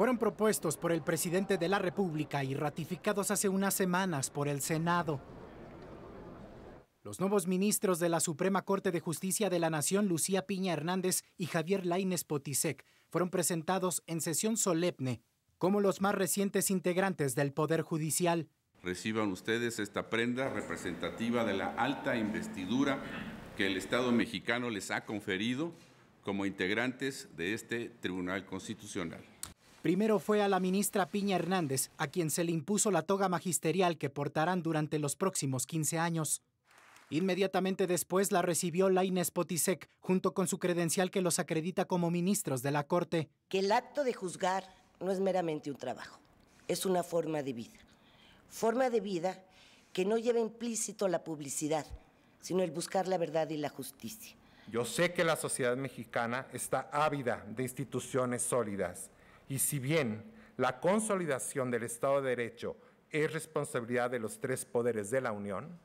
fueron propuestos por el presidente de la República y ratificados hace unas semanas por el Senado. Los nuevos ministros de la Suprema Corte de Justicia de la Nación, Lucía Piña Hernández y Javier Laines Potisek, fueron presentados en sesión solemne como los más recientes integrantes del Poder Judicial. Reciban ustedes esta prenda representativa de la alta investidura que el Estado mexicano les ha conferido como integrantes de este Tribunal Constitucional. Primero fue a la ministra Piña Hernández, a quien se le impuso la toga magisterial que portarán durante los próximos 15 años. Inmediatamente después la recibió Laines Potisek, junto con su credencial que los acredita como ministros de la Corte. Que el acto de juzgar no es meramente un trabajo, es una forma de vida. Forma de vida que no lleva implícito la publicidad, sino el buscar la verdad y la justicia. Yo sé que la sociedad mexicana está ávida de instituciones sólidas y si bien la consolidación del Estado de Derecho es responsabilidad de los tres poderes de la Unión,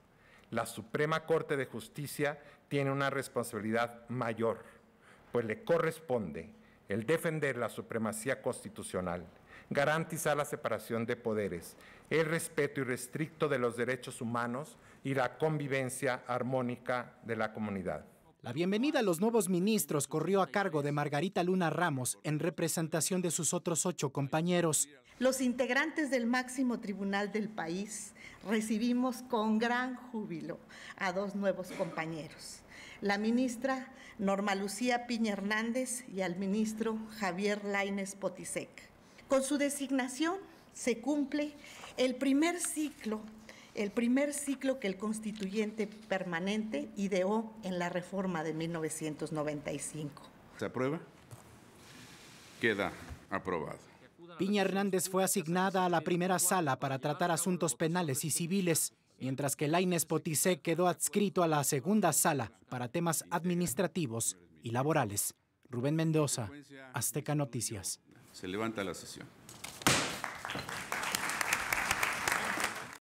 la Suprema Corte de Justicia tiene una responsabilidad mayor, pues le corresponde el defender la supremacía constitucional, garantizar la separación de poderes, el respeto irrestricto de los derechos humanos y la convivencia armónica de la comunidad. La bienvenida a los nuevos ministros corrió a cargo de Margarita Luna Ramos en representación de sus otros ocho compañeros. Los integrantes del máximo tribunal del país recibimos con gran júbilo a dos nuevos compañeros, la ministra Norma Lucía Piña Hernández y al ministro Javier Laines Potisek. Con su designación se cumple el primer ciclo el primer ciclo que el constituyente permanente ideó en la reforma de 1995. ¿Se aprueba? Queda aprobado. Piña Hernández fue asignada a la primera sala para tratar asuntos penales y civiles, mientras que Laines Potisé quedó adscrito a la segunda sala para temas administrativos y laborales. Rubén Mendoza, Azteca Noticias. Se levanta la sesión.